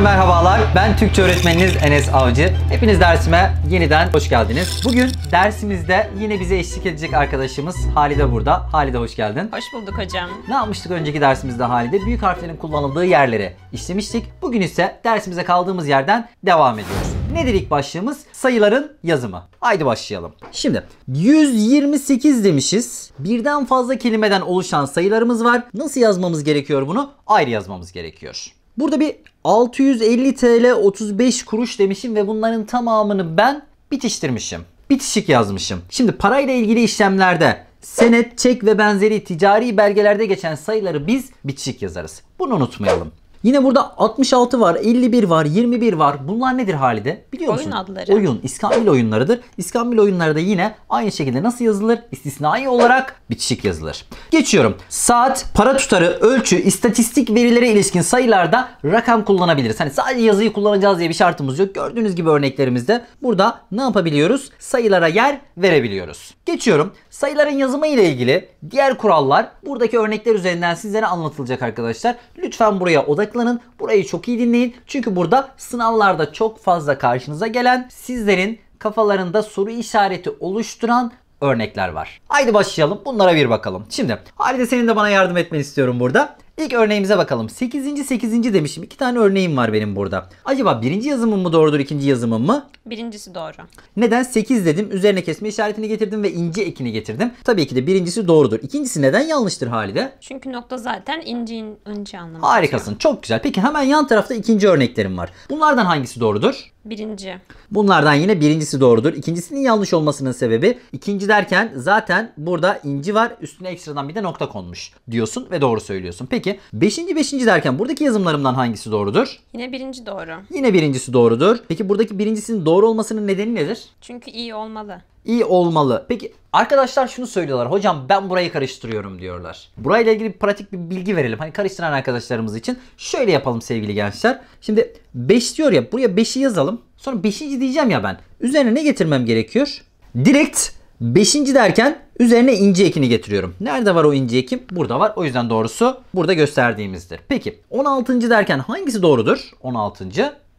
Tekrar merhabalar. Ben Türkçe öğretmeniniz Enes Avcı. Hepiniz dersime yeniden hoş geldiniz. Bugün dersimizde yine bize eşlik edecek arkadaşımız Halide burada. Halide hoş geldin. Hoş bulduk hocam. Ne yapmıştık önceki dersimizde Halide? Büyük harflerin kullanıldığı yerleri işlemiştik. Bugün ise dersimize kaldığımız yerden devam ediyoruz. Nedir ilk başlığımız? Sayıların yazımı. Haydi başlayalım. Şimdi 128 demişiz. Birden fazla kelimeden oluşan sayılarımız var. Nasıl yazmamız gerekiyor bunu? Ayrı yazmamız gerekiyor. Burada bir 650 TL 35 kuruş demişim ve bunların tamamını ben bitiştirmişim. Bitişik yazmışım. Şimdi parayla ilgili işlemlerde senet, çek ve benzeri ticari belgelerde geçen sayıları biz bitişik yazarız. Bunu unutmayalım. Yine burada 66 var, 51 var, 21 var. Bunlar nedir Halide? Biliyor musun? Oyun adları. Oyun. İskambil oyunlarıdır. İskambil oyunları da yine aynı şekilde nasıl yazılır? İstisnai olarak bitişik yazılır. Geçiyorum. Saat, para tutarı, ölçü, istatistik verilere ilişkin sayılarda rakam kullanabiliriz. Hani sadece yazıyı kullanacağız diye bir şartımız yok. Gördüğünüz gibi örneklerimizde burada ne yapabiliyoruz? Sayılara yer verebiliyoruz. Geçiyorum. Sayıların yazımı ile ilgili diğer kurallar buradaki örnekler üzerinden sizlere anlatılacak arkadaşlar. Lütfen buraya odak odaklanın. Burayı çok iyi dinleyin. Çünkü burada sınavlarda çok fazla karşınıza gelen sizlerin kafalarında soru işareti oluşturan örnekler var. Haydi başlayalım. Bunlara bir bakalım. Şimdi Halide senin de bana yardım etmeni istiyorum burada. İlk örneğimize bakalım. 8. 8. demişim. İki tane örneğim var benim burada. Acaba birinci yazımım mı doğrudur, ikinci yazımım mı? Birincisi doğru. Neden 8 dedim? Üzerine kesme işaretini getirdim ve ince ekini getirdim. Tabii ki de birincisi doğrudur. İkincisi neden yanlıştır Halide? Çünkü nokta zaten ince ince anlamı. Harikasın. Çok güzel. Peki hemen yan tarafta ikinci örneklerim var. Bunlardan hangisi doğrudur? Birinci. Bunlardan yine birincisi doğrudur. İkincisinin yanlış olmasının sebebi ikinci derken zaten burada inci var üstüne ekstradan bir de nokta konmuş diyorsun ve doğru söylüyorsun. Peki beşinci beşinci derken buradaki yazımlarımdan hangisi doğrudur? Yine birinci doğru. Yine birincisi doğrudur. Peki buradaki birincisinin doğru olmasının nedeni nedir? Çünkü iyi olmalı iyi olmalı. Peki arkadaşlar şunu söylüyorlar. Hocam ben burayı karıştırıyorum diyorlar. Burayla ilgili bir pratik bir bilgi verelim. Hani karıştıran arkadaşlarımız için. Şöyle yapalım sevgili gençler. Şimdi 5 diyor ya buraya 5'i yazalım. Sonra 5. diyeceğim ya ben. Üzerine ne getirmem gerekiyor? Direkt 5. derken üzerine ince ekini getiriyorum. Nerede var o ince ekim? Burada var. O yüzden doğrusu burada gösterdiğimizdir. Peki 16. derken hangisi doğrudur? 16.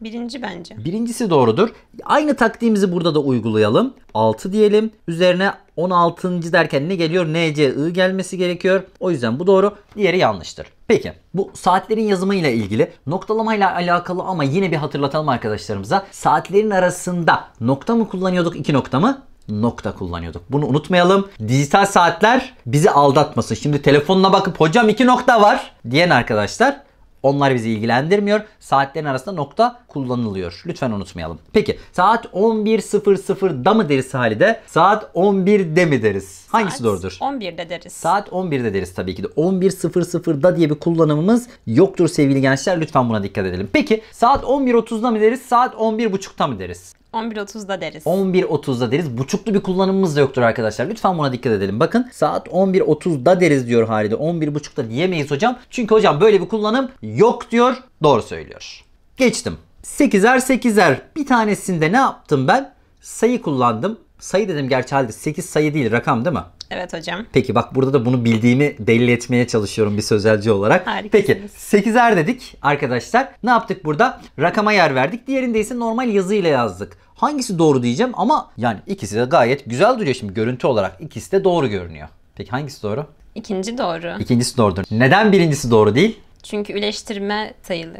Birinci bence. Birincisi doğrudur. Aynı taktiğimizi burada da uygulayalım. 6 diyelim. Üzerine 16. derken ne geliyor? I gelmesi gerekiyor. O yüzden bu doğru. Diğeri yanlıştır. Peki bu saatlerin yazımıyla ilgili noktalamayla alakalı ama yine bir hatırlatalım arkadaşlarımıza. Saatlerin arasında nokta mı kullanıyorduk iki nokta mı? nokta kullanıyorduk. Bunu unutmayalım. Dijital saatler bizi aldatmasın. Şimdi telefonuna bakıp hocam iki nokta var diyen arkadaşlar onlar bizi ilgilendirmiyor. Saatlerin arasında nokta kullanılıyor. Lütfen unutmayalım. Peki saat 11.00'da mı deriz Halide? Saat 11'de mi deriz? Saat Hangisi doğrudur? 11'de deriz. Saat 11'de deriz tabii ki de. 11.00'da diye bir kullanımımız yoktur sevgili gençler. Lütfen buna dikkat edelim. Peki saat 11.30'da mı deriz? Saat 11.30'da mı deriz? 11.30'da deriz. 11.30'da deriz. Buçuklu bir kullanımımız da yoktur arkadaşlar. Lütfen buna dikkat edelim. Bakın saat 11.30'da deriz diyor Halide. 11.30'da diyemeyiz hocam. Çünkü hocam böyle bir kullanım yok diyor. Doğru söylüyor. Geçtim. 8'er 8'er bir tanesinde ne yaptım ben? Sayı kullandım. Sayı dedim gerçi halde 8 sayı değil rakam değil mi? Evet hocam. Peki bak burada da bunu bildiğimi belli etmeye çalışıyorum bir sözelci olarak. Harikasınız. Peki 8'er dedik arkadaşlar. Ne yaptık burada? Rakama yer verdik. Diğerinde ise normal yazıyla yazdık. Hangisi doğru diyeceğim ama yani ikisi de gayet güzel duruyor şimdi görüntü olarak. ikisi de doğru görünüyor. Peki hangisi doğru? İkinci doğru. İkincisi doğrudur. Neden birincisi doğru değil? Çünkü üleştirme sayılı.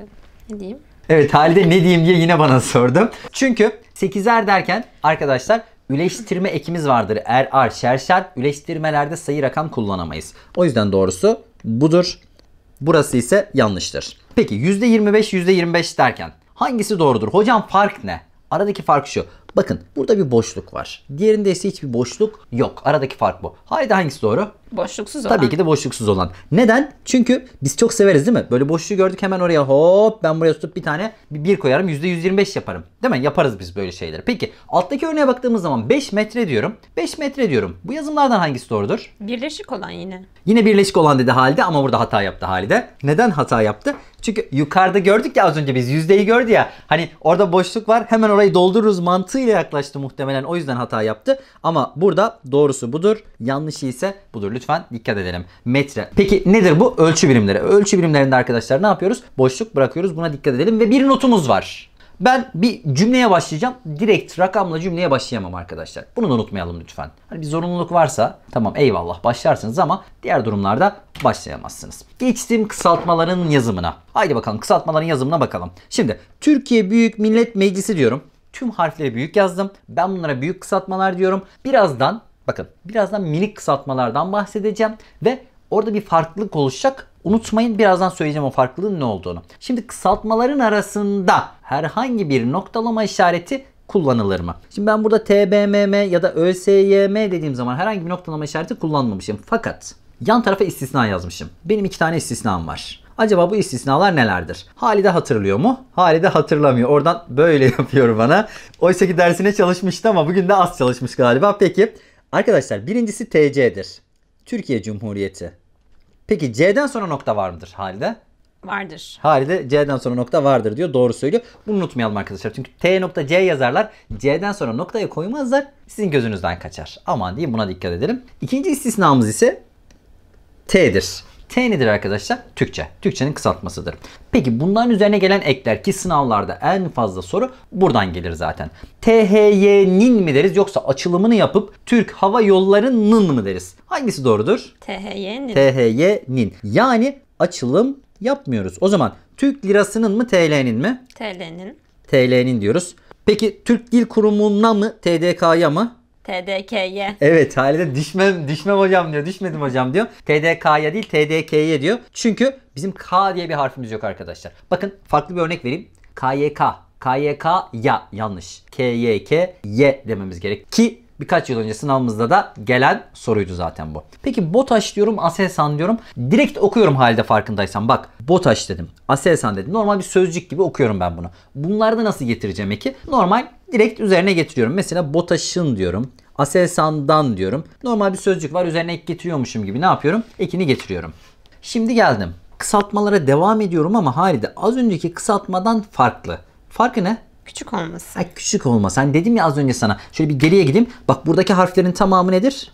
Ne diyeyim? Evet halde ne diyeyim diye yine bana sordum. Çünkü 8'er derken arkadaşlar üleştirme ekimiz vardır. Er, ar, şer, şer. Üleştirmelerde sayı rakam kullanamayız. O yüzden doğrusu budur. Burası ise yanlıştır. Peki %25, %25 derken hangisi doğrudur? Hocam fark ne? Aradaki fark şu. Bakın burada bir boşluk var. Diğerinde ise hiçbir boşluk yok. Aradaki fark bu. Haydi hangisi doğru? Boşluksuz olan. Tabii ki de boşluksuz olan. Neden? Çünkü biz çok severiz değil mi? Böyle boşluğu gördük hemen oraya hop ben buraya tutup bir tane bir koyarım %125 yaparım. Değil mi? Yaparız biz böyle şeyleri. Peki alttaki örneğe baktığımız zaman 5 metre diyorum. 5 metre diyorum. Bu yazımlardan hangisi doğrudur? Birleşik olan yine. Yine birleşik olan dedi halde ama burada hata yaptı halde Neden hata yaptı? Çünkü yukarıda gördük ya az önce biz yüzdeyi gördü ya. Hani orada boşluk var hemen orayı doldururuz mantığıyla yaklaştı muhtemelen o yüzden hata yaptı. Ama burada doğrusu budur. Yanlışı ise budur. Lütfen dikkat edelim. Metre. Peki nedir bu? Ölçü birimleri. Ölçü birimlerinde arkadaşlar ne yapıyoruz? Boşluk bırakıyoruz. Buna dikkat edelim ve bir notumuz var. Ben bir cümleye başlayacağım. Direkt rakamla cümleye başlayamam arkadaşlar. Bunu da unutmayalım lütfen. Hani bir zorunluluk varsa tamam eyvallah başlarsınız ama diğer durumlarda başlayamazsınız. Geçtim kısaltmaların yazımına. Haydi bakalım kısaltmaların yazımına bakalım. Şimdi Türkiye Büyük Millet Meclisi diyorum. Tüm harfleri büyük yazdım. Ben bunlara büyük kısaltmalar diyorum. Birazdan bakın birazdan minik kısaltmalardan bahsedeceğim ve orada bir farklılık oluşacak. Unutmayın birazdan söyleyeceğim o farklılığın ne olduğunu. Şimdi kısaltmaların arasında herhangi bir noktalama işareti kullanılır mı? Şimdi ben burada TBMM ya da ÖSYM dediğim zaman herhangi bir noktalama işareti kullanmamışım. Fakat Yan tarafa istisna yazmışım. Benim iki tane istisnam var. Acaba bu istisnalar nelerdir? Halide hatırlıyor mu? Halide hatırlamıyor. Oradan böyle yapıyor bana. Oysa ki dersine çalışmıştı ama bugün de az çalışmış galiba. Peki arkadaşlar birincisi TC'dir. Türkiye Cumhuriyeti. Peki C'den sonra nokta var mıdır Halide? Vardır. Halide C'den sonra nokta vardır diyor. Doğru söylüyor. Bunu unutmayalım arkadaşlar. Çünkü T nokta C yazarlar. C'den sonra noktayı koymazlar. Sizin gözünüzden kaçar. Aman diyeyim buna dikkat edelim. İkinci istisnamız ise T'dir. T nedir arkadaşlar? Türkçe. Türkçenin kısaltmasıdır. Peki bunların üzerine gelen ekler ki sınavlarda en fazla soru buradan gelir zaten. THY'nin mi deriz yoksa açılımını yapıp Türk Hava Yolları'nın mı deriz? Hangisi doğrudur? THY'nin. THY'nin. Yani açılım yapmıyoruz. O zaman Türk lirasının mı TL'nin mi? TL'nin. TL'nin diyoruz. Peki Türk Dil Kurumu'na mı TDK'ya mı? TDK'ye. Evet Halide düşmem, düşmem hocam diyor. Düşmedim hocam diyor. TDK'ya değil TDK'ye diyor. Çünkü bizim K diye bir harfimiz yok arkadaşlar. Bakın farklı bir örnek vereyim. KYK. KYK ya yanlış. KYK ye dememiz gerek. Ki birkaç yıl önce sınavımızda da gelen soruydu zaten bu. Peki BOTAŞ diyorum, ASELSAN diyorum. Direkt okuyorum halde farkındaysan. Bak BOTAŞ dedim, ASELSAN dedim. Normal bir sözcük gibi okuyorum ben bunu. Bunları da nasıl getireceğim eki? Normal direkt üzerine getiriyorum. Mesela BOTAŞ'ın diyorum. Aselsan'dan diyorum. Normal bir sözcük var üzerine ek getiriyormuşum gibi ne yapıyorum? Ekini getiriyorum. Şimdi geldim. Kısaltmalara devam ediyorum ama halde az önceki kısaltmadan farklı. Farkı ne? Küçük olması. Ha, küçük olması. Hani dedim ya az önce sana. Şöyle bir geriye gideyim. Bak buradaki harflerin tamamı nedir?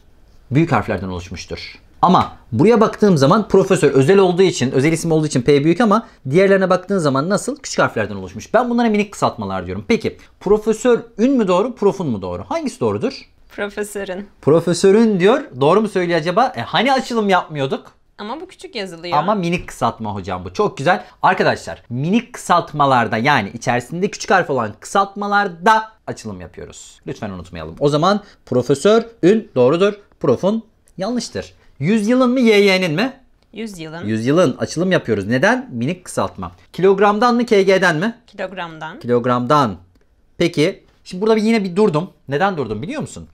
Büyük harflerden oluşmuştur. Ama buraya baktığım zaman profesör özel olduğu için, özel isim olduğu için P büyük ama diğerlerine baktığın zaman nasıl? Küçük harflerden oluşmuş. Ben bunlara minik kısaltmalar diyorum. Peki profesör ün mü doğru, profun mu doğru? Hangisi doğrudur? Profesörün. Profesörün diyor. Doğru mu söylüyor acaba? E, hani açılım yapmıyorduk? Ama bu küçük yazılıyor. Ama minik kısaltma hocam bu. Çok güzel. Arkadaşlar minik kısaltmalarda yani içerisinde küçük harf olan kısaltmalarda açılım yapıyoruz. Lütfen unutmayalım. O zaman profesör ün doğrudur. Profun yanlıştır. Yüzyılın mı YY'nin mi? Yüzyılın. Yüzyılın açılım yapıyoruz. Neden? Minik kısaltma. Kilogramdan mı KG'den mi? Kilogramdan. Kilogramdan. Peki. Şimdi burada yine bir durdum. Neden durdum biliyor musun?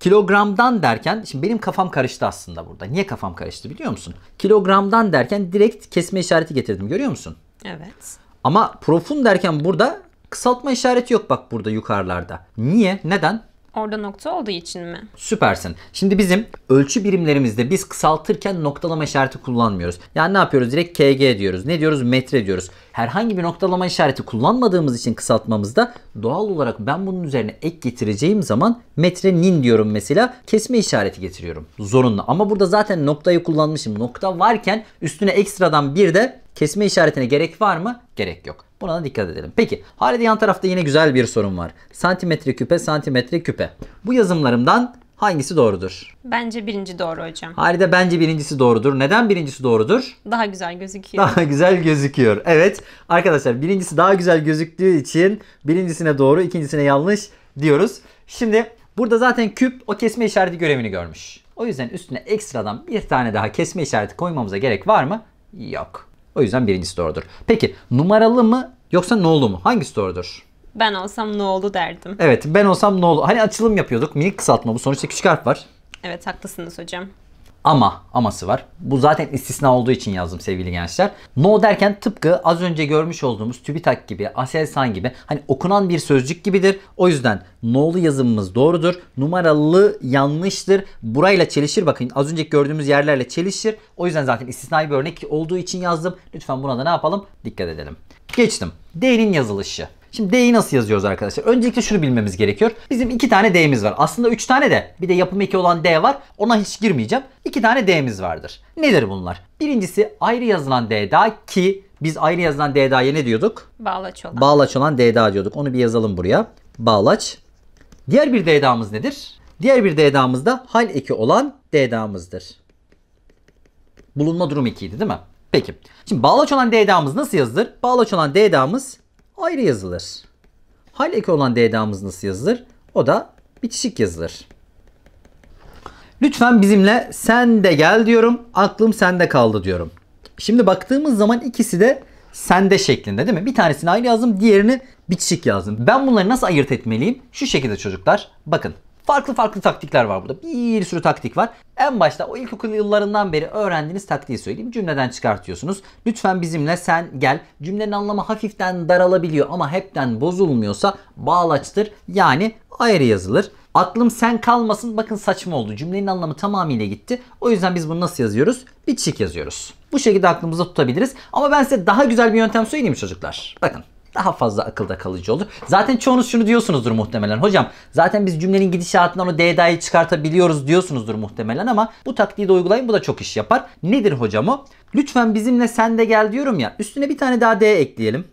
Kilogramdan derken, şimdi benim kafam karıştı aslında burada. Niye kafam karıştı biliyor musun? Kilogramdan derken direkt kesme işareti getirdim görüyor musun? Evet. Ama profun derken burada kısaltma işareti yok bak burada yukarılarda. Niye? Neden? Orada nokta olduğu için mi? Süpersin. Şimdi bizim ölçü birimlerimizde biz kısaltırken noktalama işareti kullanmıyoruz. Yani ne yapıyoruz? Direkt kg diyoruz. Ne diyoruz? Metre diyoruz. Herhangi bir noktalama işareti kullanmadığımız için kısaltmamızda doğal olarak ben bunun üzerine ek getireceğim zaman metre nin diyorum mesela. Kesme işareti getiriyorum. Zorunlu. Ama burada zaten noktayı kullanmışım. Nokta varken üstüne ekstradan bir de kesme işaretine gerek var mı? Gerek yok. Buna da dikkat edelim. Peki halide yan tarafta yine güzel bir sorun var. Santimetre küpe santimetre küpe. Bu yazımlarımdan hangisi doğrudur? Bence birinci doğru hocam. Halide bence birincisi doğrudur. Neden birincisi doğrudur? Daha güzel gözüküyor. Daha güzel gözüküyor. Evet arkadaşlar birincisi daha güzel gözüktüğü için birincisine doğru ikincisine yanlış diyoruz. Şimdi burada zaten küp o kesme işareti görevini görmüş. O yüzden üstüne ekstradan bir tane daha kesme işareti koymamıza gerek var mı? Yok. O yüzden birincisi doğrudur. Peki numaralı mı Yoksa nolu mu? Hangisi doğrudur? Ben olsam nolu derdim. Evet ben olsam nolu. Hani açılım yapıyorduk. Minik kısaltma bu. Sonuçta küçük harf var. Evet haklısınız hocam ama aması var. Bu zaten istisna olduğu için yazdım sevgili gençler. No derken tıpkı az önce görmüş olduğumuz TÜBİTAK gibi, ASELSAN gibi hani okunan bir sözcük gibidir. O yüzden no'lu yazımımız doğrudur. Numaralı yanlıştır. Burayla çelişir bakın. Az önce gördüğümüz yerlerle çelişir. O yüzden zaten istisnai bir örnek olduğu için yazdım. Lütfen buna da ne yapalım? Dikkat edelim. Geçtim. D'nin yazılışı. Şimdi D'yi nasıl yazıyoruz arkadaşlar? Öncelikle şunu bilmemiz gerekiyor. Bizim iki tane D'miz var. Aslında üç tane de bir de yapım eki olan D var. Ona hiç girmeyeceğim. İki tane D'miz vardır. Nedir bunlar? Birincisi ayrı yazılan D'da ki biz ayrı yazılan D'da'ya ne diyorduk? Bağlaç olan. Bağlaç olan D'da diyorduk. Onu bir yazalım buraya. Bağlaç. Diğer bir D'da'mız nedir? Diğer bir D'da'mız da hal eki olan D'da'mızdır. Bulunma durum ekiydi değil mi? Peki. Şimdi bağlaç olan D'da'mız nasıl yazılır? Bağlaç olan D'da'mız ayrı yazılır. Hal eki olan DDA'mız nasıl yazılır? O da bitişik yazılır. Lütfen bizimle sen de gel diyorum. Aklım sende kaldı diyorum. Şimdi baktığımız zaman ikisi de sende şeklinde değil mi? Bir tanesini ayrı yazdım, diğerini bitişik yazdım. Ben bunları nasıl ayırt etmeliyim? Şu şekilde çocuklar. Bakın. Farklı farklı taktikler var burada. Bir sürü taktik var. En başta o ilkokul yıllarından beri öğrendiğiniz taktiği söyleyeyim. Cümleden çıkartıyorsunuz. Lütfen bizimle sen gel. Cümlenin anlamı hafiften daralabiliyor ama hepten bozulmuyorsa bağlaçtır. Yani ayrı yazılır. Aklım sen kalmasın bakın saçma oldu. Cümlenin anlamı tamamıyla gitti. O yüzden biz bunu nasıl yazıyoruz? Bir Bitişik yazıyoruz. Bu şekilde aklımızı tutabiliriz. Ama ben size daha güzel bir yöntem söyleyeyim çocuklar. Bakın daha fazla akılda kalıcı olur. Zaten çoğunuz şunu diyorsunuzdur muhtemelen. Hocam zaten biz cümlenin gidişatından o DDA'yı çıkartabiliyoruz diyorsunuzdur muhtemelen ama bu taktiği de uygulayın bu da çok iş yapar. Nedir hocam o? Lütfen bizimle sen de gel diyorum ya üstüne bir tane daha D ekleyelim.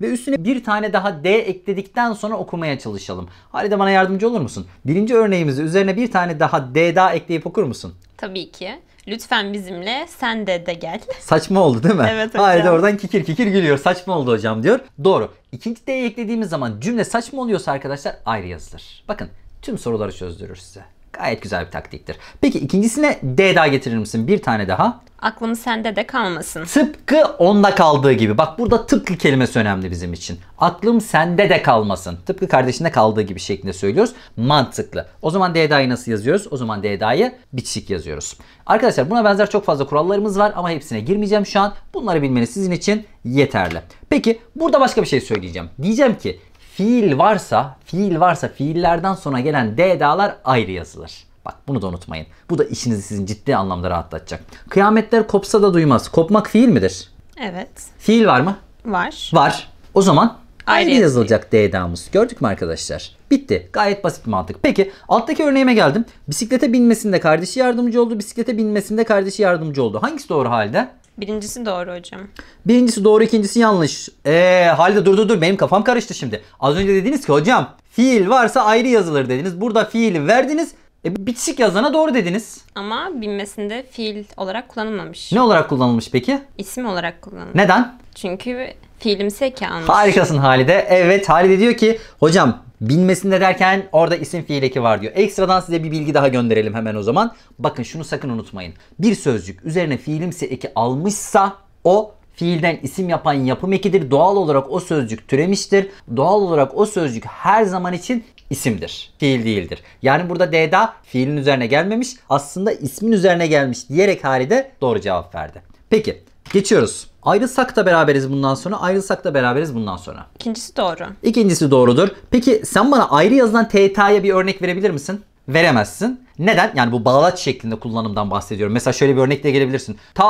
Ve üstüne bir tane daha D ekledikten sonra okumaya çalışalım. Halide bana yardımcı olur musun? Birinci örneğimizi üzerine bir tane daha D daha ekleyip okur musun? Tabii ki. Lütfen bizimle sen de de gel. Saçma oldu değil mi? Evet hocam. Haydi oradan kikir kikir gülüyor. Saçma oldu hocam diyor. Doğru. İkinci D'yi eklediğimiz zaman cümle saçma oluyorsa arkadaşlar ayrı yazılır. Bakın tüm soruları çözdürür size. Gayet güzel bir taktiktir. Peki ikincisine D daha getirir misin? Bir tane daha. Aklım sende de kalmasın. Tıpkı onda kaldığı gibi. Bak burada tıpkı kelimesi önemli bizim için. Aklım sende de kalmasın. Tıpkı kardeşinde kaldığı gibi şeklinde söylüyoruz. Mantıklı. O zaman D'da'yı nasıl yazıyoruz? O zaman D'da'yı bitişik yazıyoruz. Arkadaşlar buna benzer çok fazla kurallarımız var ama hepsine girmeyeceğim şu an. Bunları bilmeniz sizin için yeterli. Peki burada başka bir şey söyleyeceğim. Diyeceğim ki fiil varsa, fiil varsa fiillerden sonra gelen DDA'lar ayrı yazılır. Bak bunu da unutmayın. Bu da işinizi sizin ciddi anlamda rahatlatacak. Kıyametler kopsa da duymaz. Kopmak fiil midir? Evet. Fiil var mı? Var. Var. O zaman ayrı, ayrı yazılacak DDA'mız. Gördük mü arkadaşlar? Bitti. Gayet basit bir mantık. Peki alttaki örneğime geldim. Bisiklete binmesinde kardeşi yardımcı oldu. Bisiklete binmesinde kardeşi yardımcı oldu. Hangisi doğru halde? Birincisi doğru hocam. Birincisi doğru, ikincisi yanlış. Eee halde dur dur dur benim kafam karıştı şimdi. Az önce dediniz ki hocam fiil varsa ayrı yazılır dediniz. Burada fiili verdiniz. E, bitişik yazana doğru dediniz. Ama bilmesinde fiil olarak kullanılmamış. Ne olarak kullanılmış peki? İsim olarak kullanılmış. Neden? Çünkü fiilimsi eki almış. Harikasın Halide. Evet Halide diyor ki hocam Bilmesinde derken orada isim fiil eki var diyor. Ekstradan size bir bilgi daha gönderelim hemen o zaman. Bakın şunu sakın unutmayın. Bir sözcük üzerine fiilimsi eki almışsa o fiilden isim yapan yapım ekidir. Doğal olarak o sözcük türemiştir. Doğal olarak o sözcük her zaman için isimdir. Fiil değildir. Yani burada D'da fiilin üzerine gelmemiş. Aslında ismin üzerine gelmiş diyerek Halide doğru cevap verdi. Peki geçiyoruz. Ayrılsak da beraberiz bundan sonra, ayrılsak da beraberiz bundan sonra. İkincisi doğru. İkincisi doğrudur. Peki sen bana ayrı yazılan TT'ye bir örnek verebilir misin? Veremezsin. Neden? Yani bu bağlaç şeklinde kullanımdan bahsediyorum. Mesela şöyle bir örnekle gelebilirsin. Ta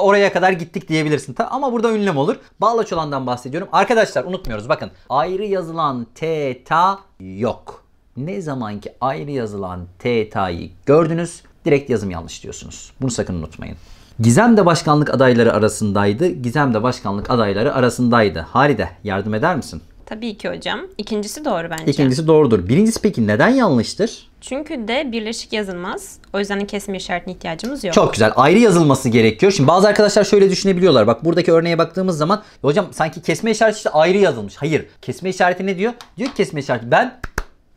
oraya kadar gittik diyebilirsin. Ta, ama burada ünlem olur. Bağlaç olandan bahsediyorum. Arkadaşlar unutmuyoruz bakın. Ayrı yazılan t yok. Ne zaman ki ayrı yazılan t gördünüz direkt yazım yanlış diyorsunuz. Bunu sakın unutmayın. Gizem de başkanlık adayları arasındaydı. Gizem de başkanlık adayları arasındaydı. Halide yardım eder misin? Tabii ki hocam. İkincisi doğru bence. İkincisi doğrudur. Birincisi peki neden yanlıştır? Çünkü de birleşik yazılmaz. O yüzden kesme işaretine ihtiyacımız yok. Çok güzel. Ayrı yazılması gerekiyor. Şimdi bazı arkadaşlar şöyle düşünebiliyorlar. Bak buradaki örneğe baktığımız zaman hocam sanki kesme işareti işte ayrı yazılmış. Hayır. Kesme işareti ne diyor? Diyor ki kesme işareti ben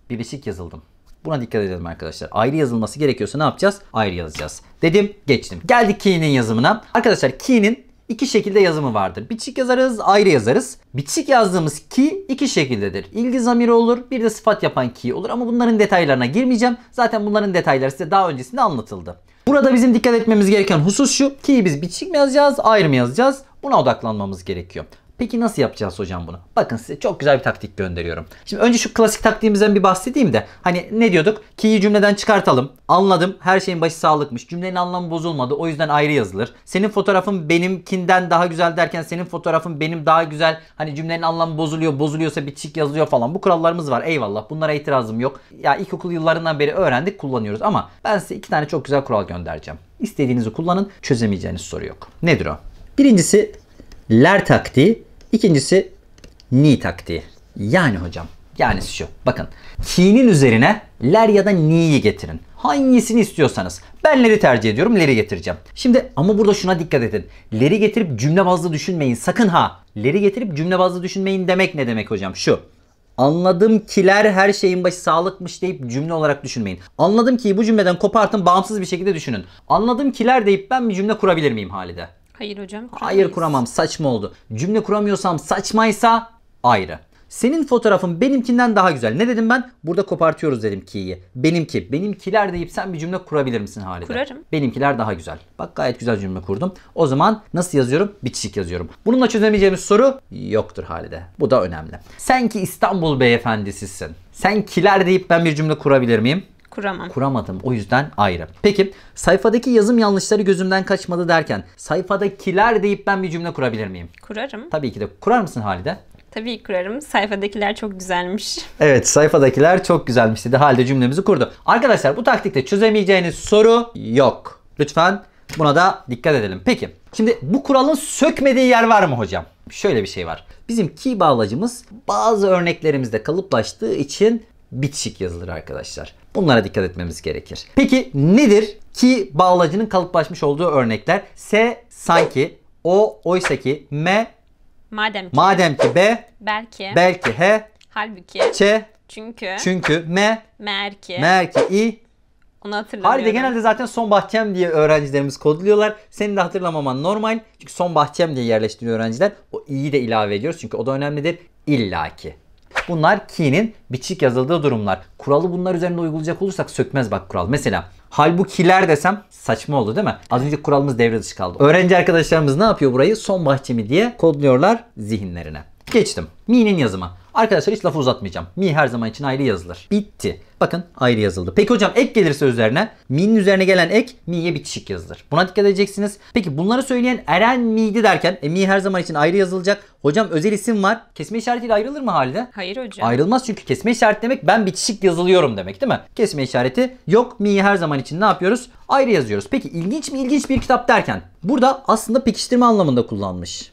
birleşik yazıldım. Buna dikkat edelim arkadaşlar. Ayrı yazılması gerekiyorsa ne yapacağız? Ayrı yazacağız. Dedim geçtim. Geldik key'nin yazımına. Arkadaşlar key'nin iki şekilde yazımı vardır. Bitişik yazarız, ayrı yazarız. Bitişik yazdığımız ki iki şekildedir. İlgi zamiri olur, bir de sıfat yapan ki olur ama bunların detaylarına girmeyeceğim. Zaten bunların detayları size daha öncesinde anlatıldı. Burada bizim dikkat etmemiz gereken husus şu. Ki'yi biz bitişik mi yazacağız, ayrı mı yazacağız? Buna odaklanmamız gerekiyor. Peki nasıl yapacağız hocam bunu? Bakın size çok güzel bir taktik gönderiyorum. Şimdi önce şu klasik taktiğimizden bir bahsedeyim de hani ne diyorduk? Ki'yi cümleden çıkartalım. Anladım. Her şeyin başı sağlıkmış. Cümlenin anlamı bozulmadı. O yüzden ayrı yazılır. Senin fotoğrafın benimkinden daha güzel derken senin fotoğrafın benim daha güzel. Hani cümlenin anlamı bozuluyor. Bozuluyorsa bir bitişik yazılıyor falan. Bu kurallarımız var. Eyvallah. Bunlara itirazım yok. Ya ilkokul yıllarından beri öğrendik kullanıyoruz ama ben size iki tane çok güzel kural göndereceğim. İstediğinizi kullanın. Çözemeyeceğiniz soru yok. Nedir o? Birincisi ler taktiği İkincisi ni taktiği. Yani hocam yani şu bakın ki'nin üzerine ler ya da ni'yi getirin. Hangisini istiyorsanız. Ben leri tercih ediyorum leri getireceğim. Şimdi ama burada şuna dikkat edin. Leri getirip cümle bazlı düşünmeyin sakın ha. Leri getirip cümle bazlı düşünmeyin demek ne demek hocam? Şu. Anladım kiler her şeyin başı sağlıkmış deyip cümle olarak düşünmeyin. Anladım ki bu cümleden kopartın bağımsız bir şekilde düşünün. Anladım kiler deyip ben bir cümle kurabilir miyim halide? Hayır hocam. Kuramayız. Hayır kuramam saçma oldu. Cümle kuramıyorsam saçmaysa ayrı. Senin fotoğrafın benimkinden daha güzel. Ne dedim ben? Burada kopartıyoruz dedim ki'yi. Benimki. Benimkiler deyip sen bir cümle kurabilir misin halide? Kurarım. Benimkiler daha güzel. Bak gayet güzel cümle kurdum. O zaman nasıl yazıyorum? Bitişik yazıyorum. Bununla çözemeyeceğimiz soru yoktur halide. Bu da önemli. Sen ki İstanbul beyefendisisin. Sen kiler deyip ben bir cümle kurabilir miyim? kuramam. Kuramadım. O yüzden ayrı. Peki sayfadaki yazım yanlışları gözümden kaçmadı derken sayfadakiler deyip ben bir cümle kurabilir miyim? Kurarım. Tabii ki de. Kurar mısın Halide? Tabii kurarım. Sayfadakiler çok güzelmiş. Evet sayfadakiler çok güzelmiş dedi. Halde cümlemizi kurdu. Arkadaşlar bu taktikte çözemeyeceğiniz soru yok. Lütfen buna da dikkat edelim. Peki şimdi bu kuralın sökmediği yer var mı hocam? Şöyle bir şey var. Bizim key bağlacımız bazı örneklerimizde kalıplaştığı için bitişik yazılır arkadaşlar. Bunlara dikkat etmemiz gerekir. Peki nedir ki bağlacının kalıplaşmış olduğu örnekler? S sanki, O oysa ki, M Madem ki. madem ki B Belki. belki H halbuki. Ç çünkü. çünkü M meğer ki. meğer ki I Onu hatırlamıyorum. Halide genelde zaten son bahçem diye öğrencilerimiz kodluyorlar. Seni de hatırlamaman normal. Çünkü son bahçem diye yerleştiriyor öğrenciler. O i'yi de ilave ediyoruz. Çünkü o da önemlidir. İllaki. Bunlar ki'nin biçik yazıldığı durumlar. Kuralı bunlar üzerinde uygulayacak olursak sökmez bak kural. Mesela halbukiler desem saçma oldu değil mi? Az önce kuralımız devre dışı kaldı. Öğrenci arkadaşlarımız ne yapıyor burayı? Son bahçemi diye kodluyorlar zihinlerine. Geçtim. Mi'nin yazımı. Arkadaşlar hiç lafı uzatmayacağım. Mi her zaman için ayrı yazılır. Bitti. Bakın ayrı yazıldı. Peki hocam ek gelirse üzerine mi'nin üzerine gelen ek mi'ye bitişik yazılır. Buna dikkat edeceksiniz. Peki bunları söyleyen Eren mi'di derken e, mi her zaman için ayrı yazılacak. Hocam özel isim var. Kesme işaretiyle ayrılır mı halde? Hayır hocam. Ayrılmaz çünkü kesme işareti demek ben bitişik yazılıyorum demek değil mi? Kesme işareti yok. Mi her zaman için ne yapıyoruz? Ayrı yazıyoruz. Peki ilginç mi ilginç bir kitap derken burada aslında pekiştirme anlamında kullanmış.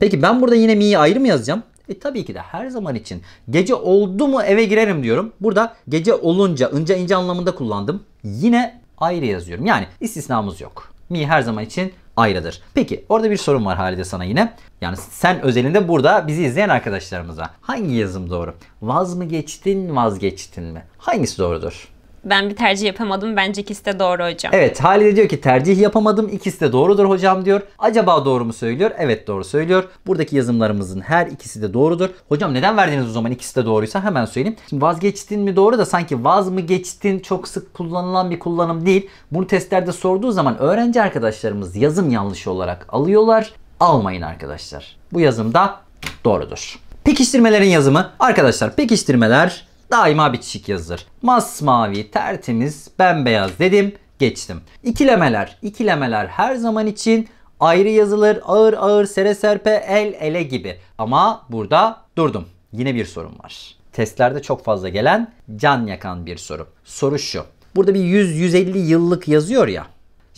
Peki ben burada yine mi'yi ayrı mı yazacağım? E tabii ki de her zaman için gece oldu mu eve girerim diyorum. Burada gece olunca ince ince anlamında kullandım. Yine ayrı yazıyorum. Yani istisnamız yok. Mi her zaman için ayrıdır. Peki orada bir sorun var Halide sana yine. Yani sen özelinde burada bizi izleyen arkadaşlarımıza hangi yazım doğru? Vaz mı geçtin vazgeçtin mi? Hangisi doğrudur? Ben bir tercih yapamadım. Bence ikisi de doğru hocam. Evet Halide diyor ki tercih yapamadım. İkisi de doğrudur hocam diyor. Acaba doğru mu söylüyor? Evet doğru söylüyor. Buradaki yazımlarımızın her ikisi de doğrudur. Hocam neden verdiniz o zaman ikisi de doğruysa hemen söyleyeyim. Şimdi vazgeçtin mi doğru da sanki vaz mı geçtin çok sık kullanılan bir kullanım değil. Bunu testlerde sorduğu zaman öğrenci arkadaşlarımız yazım yanlışı olarak alıyorlar. Almayın arkadaşlar. Bu yazım da doğrudur. Pekiştirmelerin yazımı. Arkadaşlar pekiştirmeler daima bitişik yazılır. Masmavi, tertemiz, bembeyaz dedim geçtim. İkilemeler, ikilemeler her zaman için ayrı yazılır, ağır ağır, sere serpe, el ele gibi. Ama burada durdum. Yine bir sorun var. Testlerde çok fazla gelen can yakan bir soru. Soru şu. Burada bir 100-150 yıllık yazıyor ya.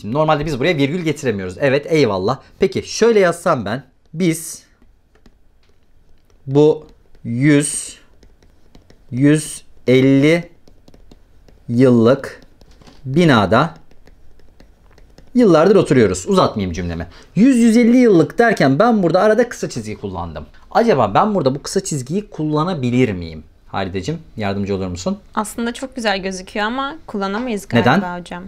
Şimdi normalde biz buraya virgül getiremiyoruz. Evet eyvallah. Peki şöyle yazsam ben. Biz bu 100 150 yıllık binada yıllardır oturuyoruz. Uzatmayayım cümlemi. 100-150 yıllık derken ben burada arada kısa çizgi kullandım. Acaba ben burada bu kısa çizgiyi kullanabilir miyim? Halide'cim yardımcı olur musun? Aslında çok güzel gözüküyor ama kullanamayız galiba Neden? hocam.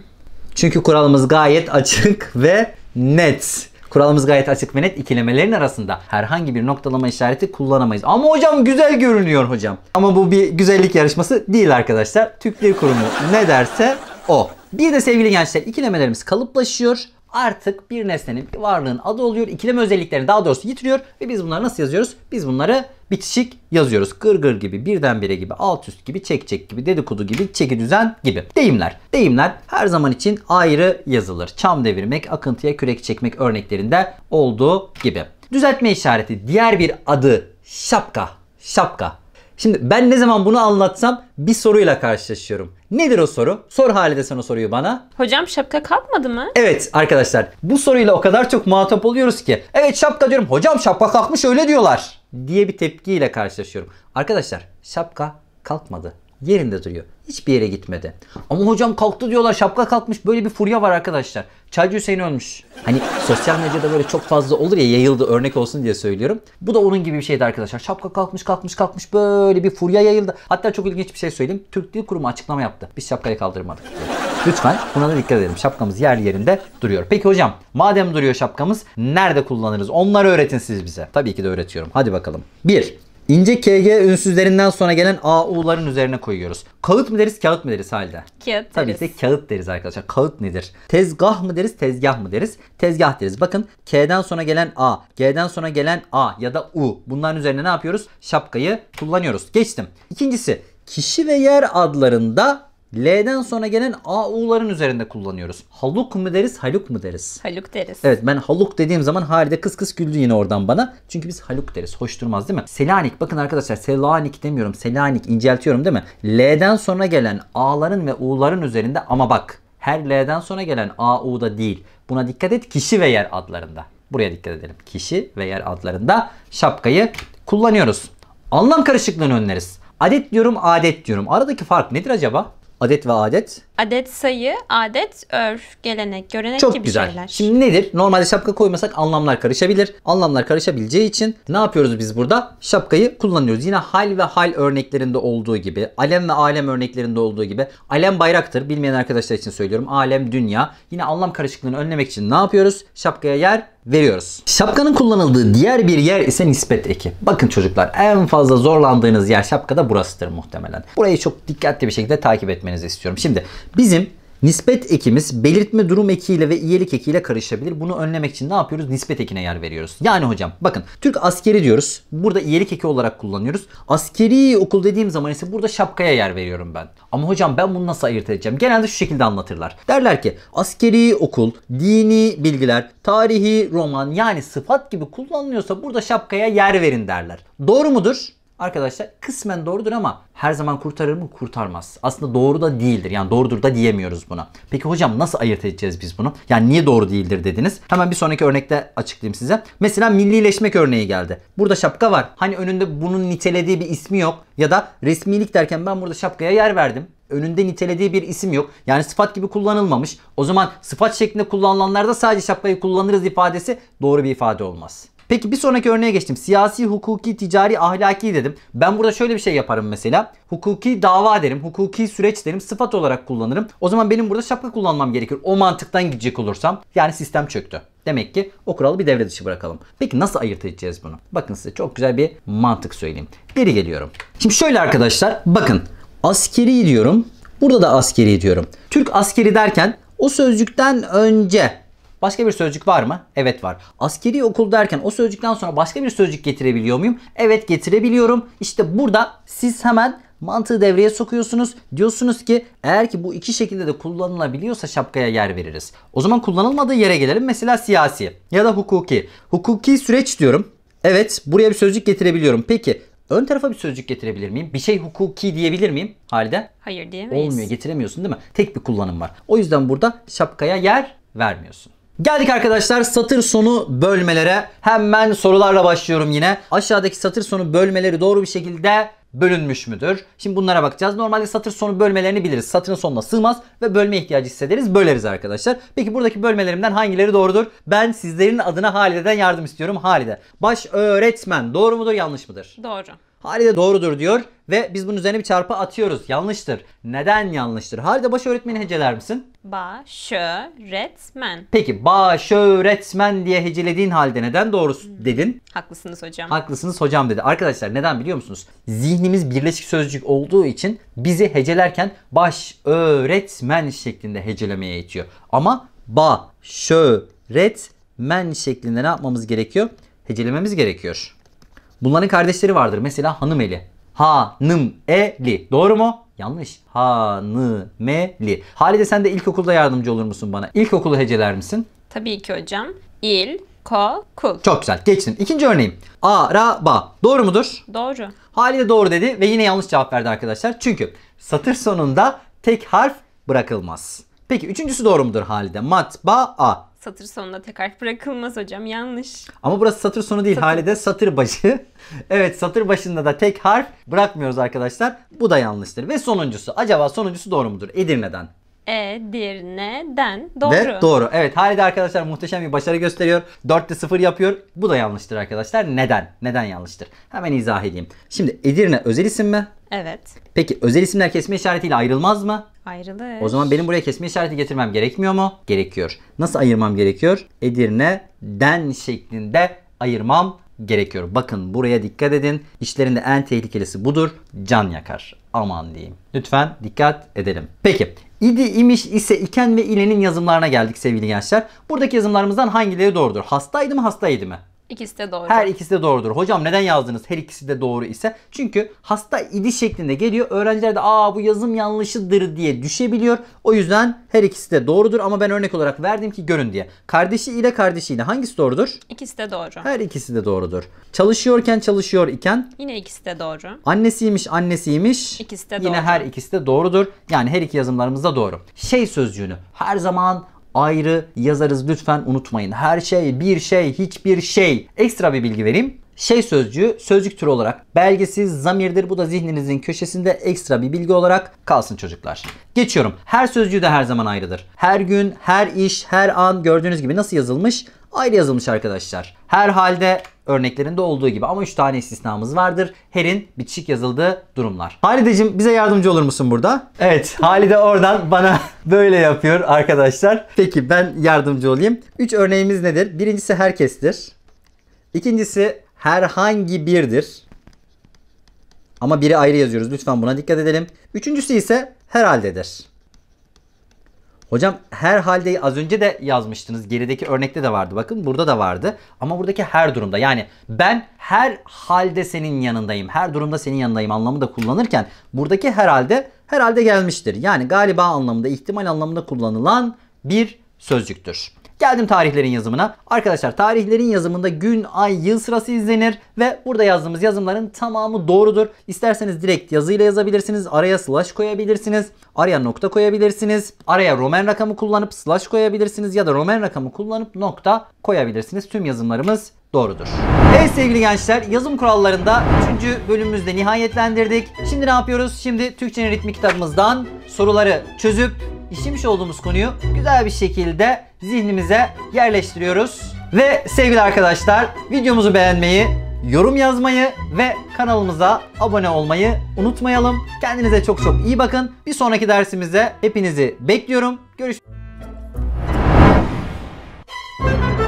Çünkü kuralımız gayet açık ve net. Kuralımız gayet açık ve net. İkilemelerin arasında herhangi bir noktalama işareti kullanamayız. Ama hocam güzel görünüyor hocam. Ama bu bir güzellik yarışması değil arkadaşlar. Türk Dil Kurumu ne derse o. Bir de sevgili gençler ikilemelerimiz kalıplaşıyor artık bir nesnenin, bir varlığın adı oluyor. İkileme özelliklerini daha doğrusu yitiriyor ve biz bunları nasıl yazıyoruz? Biz bunları bitişik yazıyoruz. Gırgır gır gibi, birdenbire gibi, alt üst gibi, çek çek gibi, dedikodu gibi, çeki düzen gibi. Deyimler. Deyimler her zaman için ayrı yazılır. Çam devirmek, akıntıya kürek çekmek örneklerinde olduğu gibi. Düzeltme işareti diğer bir adı şapka. Şapka. Şimdi ben ne zaman bunu anlatsam bir soruyla karşılaşıyorum. Nedir o soru? Sor Halide sen o soruyu bana. Hocam şapka kalkmadı mı? Evet arkadaşlar bu soruyla o kadar çok muhatap oluyoruz ki. Evet şapka diyorum hocam şapka kalkmış öyle diyorlar diye bir tepkiyle karşılaşıyorum. Arkadaşlar şapka kalkmadı yerinde duruyor. Hiçbir yere gitmedi. Ama hocam kalktı diyorlar şapka kalkmış böyle bir furya var arkadaşlar. Çaycı Hüseyin ölmüş. Hani sosyal medyada böyle çok fazla olur ya yayıldı örnek olsun diye söylüyorum. Bu da onun gibi bir şeydi arkadaşlar. Şapka kalkmış kalkmış kalkmış böyle bir furya yayıldı. Hatta çok ilginç bir şey söyleyeyim. Türk Dil Kurumu açıklama yaptı. Biz şapkayı kaldırmadık. Lütfen buna da dikkat edelim. Şapkamız yer yerinde duruyor. Peki hocam madem duruyor şapkamız nerede kullanırız? Onları öğretin siz bize. Tabii ki de öğretiyorum. Hadi bakalım. 1. İnce KG ünsüzlerinden sonra gelen AU'ların üzerine koyuyoruz. Kağıt mı deriz, kağıt mı deriz halde? Kağıt Tabii ki kağıt deriz arkadaşlar. Kağıt nedir? Tezgah mı deriz, tezgah mı deriz? Tezgah deriz. Bakın K'den sonra gelen A, G'den sonra gelen A ya da U. Bunların üzerine ne yapıyoruz? Şapkayı kullanıyoruz. Geçtim. İkincisi kişi ve yer adlarında L'den sonra gelen A, U'ların üzerinde kullanıyoruz. Haluk mu deriz, haluk mu deriz? Haluk deriz. Evet ben haluk dediğim zaman Halide kıs kıs güldü yine oradan bana. Çünkü biz haluk deriz. Hoş durmaz değil mi? Selanik. Bakın arkadaşlar Selanik demiyorum. Selanik inceltiyorum değil mi? L'den sonra gelen A'ların ve U'ların üzerinde ama bak. Her L'den sonra gelen A, U'da değil. Buna dikkat et kişi ve yer adlarında. Buraya dikkat edelim. Kişi ve yer adlarında şapkayı kullanıyoruz. Anlam karışıklığını önleriz. Adet diyorum, adet diyorum. Aradaki fark nedir acaba? adet ve adet adet sayı, adet, örf, gelenek, görenek Çok gibi güzel. şeyler. Şimdi nedir? Normalde şapka koymasak anlamlar karışabilir. Anlamlar karışabileceği için ne yapıyoruz biz burada? Şapkayı kullanıyoruz. Yine hal ve hal örneklerinde olduğu gibi, alem ve alem örneklerinde olduğu gibi. Alem bayraktır. Bilmeyen arkadaşlar için söylüyorum. Alem, dünya. Yine anlam karışıklığını önlemek için ne yapıyoruz? Şapkaya yer veriyoruz. Şapkanın kullanıldığı diğer bir yer ise nispet eki. Bakın çocuklar en fazla zorlandığınız yer şapkada burasıdır muhtemelen. Burayı çok dikkatli bir şekilde takip etmenizi istiyorum. Şimdi Bizim nispet ekimiz belirtme durum ekiyle ve iyelik ekiyle karışabilir. Bunu önlemek için ne yapıyoruz? Nispet ekine yer veriyoruz. Yani hocam bakın Türk askeri diyoruz. Burada iyelik eki olarak kullanıyoruz. Askeri okul dediğim zaman ise burada şapkaya yer veriyorum ben. Ama hocam ben bunu nasıl ayırt edeceğim? Genelde şu şekilde anlatırlar. Derler ki askeri okul, dini bilgiler, tarihi roman yani sıfat gibi kullanılıyorsa burada şapkaya yer verin derler. Doğru mudur? Arkadaşlar kısmen doğrudur ama her zaman kurtarır mı? Kurtarmaz. Aslında doğru da değildir. Yani doğrudur da diyemiyoruz buna. Peki hocam nasıl ayırt edeceğiz biz bunu? Yani niye doğru değildir dediniz? Hemen bir sonraki örnekte açıklayayım size. Mesela millileşmek örneği geldi. Burada şapka var. Hani önünde bunun nitelediği bir ismi yok. Ya da resmilik derken ben burada şapkaya yer verdim önünde nitelediği bir isim yok. Yani sıfat gibi kullanılmamış. O zaman sıfat şeklinde kullanılanlarda sadece şapkayı kullanırız ifadesi doğru bir ifade olmaz. Peki bir sonraki örneğe geçtim. Siyasi, hukuki, ticari, ahlaki dedim. Ben burada şöyle bir şey yaparım mesela. Hukuki dava derim. Hukuki süreç derim. Sıfat olarak kullanırım. O zaman benim burada şapka kullanmam gerekir. O mantıktan gidecek olursam. Yani sistem çöktü. Demek ki o kuralı bir devre dışı bırakalım. Peki nasıl ayırt edeceğiz bunu? Bakın size çok güzel bir mantık söyleyeyim. Geri geliyorum. Şimdi şöyle arkadaşlar bakın. Askeri diyorum. Burada da askeri diyorum. Türk askeri derken o sözcükten önce Başka bir sözcük var mı? Evet var. Askeri okul derken o sözcükten sonra başka bir sözcük getirebiliyor muyum? Evet getirebiliyorum. İşte burada siz hemen mantığı devreye sokuyorsunuz. Diyorsunuz ki eğer ki bu iki şekilde de kullanılabiliyorsa şapkaya yer veririz. O zaman kullanılmadığı yere gelelim. Mesela siyasi ya da hukuki. Hukuki süreç diyorum. Evet buraya bir sözcük getirebiliyorum. Peki Ön tarafa bir sözcük getirebilir miyim? Bir şey hukuki diyebilir miyim halde? Hayır diyemeyiz. Olmuyor getiremiyorsun değil mi? Tek bir kullanım var. O yüzden burada şapkaya yer vermiyorsun. Geldik arkadaşlar satır sonu bölmelere. Hemen sorularla başlıyorum yine. Aşağıdaki satır sonu bölmeleri doğru bir şekilde bölünmüş müdür? Şimdi bunlara bakacağız. Normalde satır sonu bölmelerini biliriz. Satırın sonuna sığmaz ve bölme ihtiyacı hissederiz. Böleriz arkadaşlar. Peki buradaki bölmelerimden hangileri doğrudur? Ben sizlerin adına Halide'den yardım istiyorum. Halide. Baş öğretmen doğru mudur yanlış mıdır? Doğru. Haliyle doğrudur diyor ve biz bunun üzerine bir çarpı atıyoruz. Yanlıştır. Neden yanlıştır? Haliyle baş öğretmeni heceler misin? Baş öğretmen. Peki baş öğretmen diye hecelediğin halde neden doğru hmm. dedin? Haklısınız hocam. Haklısınız hocam dedi. Arkadaşlar neden biliyor musunuz? Zihnimiz birleşik sözcük olduğu için bizi hecelerken baş öğretmen şeklinde hecelemeye itiyor. Ama baş öğretmen şeklinde ne yapmamız gerekiyor? Hecelememiz gerekiyor. Bunların kardeşleri vardır. Mesela hanımeli. Hanımeli. Doğru mu? Yanlış. Hanımeli. Halide sen de ilkokulda yardımcı olur musun bana? İlkokulu heceler misin? Tabii ki hocam. İl, ko, kul. Çok güzel. Geçtin. İkinci örneğim. Araba. Doğru mudur? Doğru. Halide doğru dedi ve yine yanlış cevap verdi arkadaşlar. Çünkü satır sonunda tek harf bırakılmaz. Peki üçüncüsü doğru mudur Halide? Matbaa satır sonuna tekrar bırakılmaz hocam. Yanlış. Ama burası satır sonu değil. Satır. Halide satır başı. evet satır başında da tek harf bırakmıyoruz arkadaşlar. Bu da yanlıştır. Ve sonuncusu. Acaba sonuncusu doğru mudur? Edirne'den. Edirne'den. Doğru. Ve doğru. Evet Halide arkadaşlar muhteşem bir başarı gösteriyor. 4'te 0 yapıyor. Bu da yanlıştır arkadaşlar. Neden? Neden yanlıştır? Hemen izah edeyim. Şimdi Edirne özel isim mi? Evet. Peki özel isimler kesme işaretiyle ayrılmaz mı? Ayrılır. O zaman benim buraya kesme işareti getirmem gerekmiyor mu? Gerekiyor. Nasıl ayırmam gerekiyor? Edirne den şeklinde ayırmam gerekiyor. Bakın buraya dikkat edin. İşlerinde en tehlikelisi budur. Can yakar. Aman diyeyim. Lütfen dikkat edelim. Peki İdi, imiş, ise, iken ve ilenin yazımlarına geldik sevgili gençler. Buradaki yazımlarımızdan hangileri doğrudur? Hastaydı mı, hastaydı mı? İkisi de doğru. Her ikisi de doğrudur. Hocam neden yazdınız her ikisi de doğru ise? Çünkü hasta idi şeklinde geliyor. Öğrenciler de aa bu yazım yanlışıdır diye düşebiliyor. O yüzden her ikisi de doğrudur ama ben örnek olarak verdim ki görün diye. Kardeşi ile kardeşiyle hangisi doğrudur? İkisi de doğru. Her ikisi de doğrudur. Çalışıyorken çalışıyor iken? Yine ikisi de doğru. Annesiymiş annesiymiş. İkisi de doğru. Yine her ikisi de doğrudur. Yani her iki yazımlarımız da doğru. Şey sözcüğünü her zaman ayrı yazarız lütfen unutmayın. Her şey, bir şey, hiçbir şey. Ekstra bir bilgi vereyim. Şey sözcüğü sözcük türü olarak belgesiz zamirdir. Bu da zihninizin köşesinde ekstra bir bilgi olarak kalsın çocuklar. Geçiyorum. Her sözcüğü de her zaman ayrıdır. Her gün, her iş, her an gördüğünüz gibi nasıl yazılmış? Ayrı yazılmış arkadaşlar. Her halde örneklerinde olduğu gibi ama 3 tane istisnamız vardır. Her'in bitişik yazıldığı durumlar. Halideciğim bize yardımcı olur musun burada? Evet Halide oradan bana böyle yapıyor arkadaşlar. Peki ben yardımcı olayım. 3 örneğimiz nedir? Birincisi herkestir. İkincisi herhangi birdir. Ama biri ayrı yazıyoruz. Lütfen buna dikkat edelim. Üçüncüsü ise herhaldedir. Hocam her halde az önce de yazmıştınız. Gerideki örnekte de vardı. Bakın burada da vardı. Ama buradaki her durumda yani ben her halde senin yanındayım. Her durumda senin yanındayım anlamı da kullanırken buradaki herhalde herhalde gelmiştir. Yani galiba anlamında, ihtimal anlamında kullanılan bir sözcüktür. Geldim tarihlerin yazımına. Arkadaşlar tarihlerin yazımında gün, ay, yıl sırası izlenir ve burada yazdığımız yazımların tamamı doğrudur. İsterseniz direkt yazıyla yazabilirsiniz. Araya slash koyabilirsiniz. Araya nokta koyabilirsiniz. Araya romen rakamı kullanıp slash koyabilirsiniz ya da romen rakamı kullanıp nokta koyabilirsiniz. Tüm yazımlarımız doğrudur. Evet sevgili gençler yazım kurallarında 3. bölümümüzde nihayetlendirdik. Şimdi ne yapıyoruz? Şimdi Türkçenin ritmi kitabımızdan soruları çözüp işlemiş olduğumuz konuyu güzel bir şekilde zihnimize yerleştiriyoruz. Ve sevgili arkadaşlar videomuzu beğenmeyi, yorum yazmayı ve kanalımıza abone olmayı unutmayalım. Kendinize çok çok iyi bakın. Bir sonraki dersimizde hepinizi bekliyorum. Görüşmek üzere.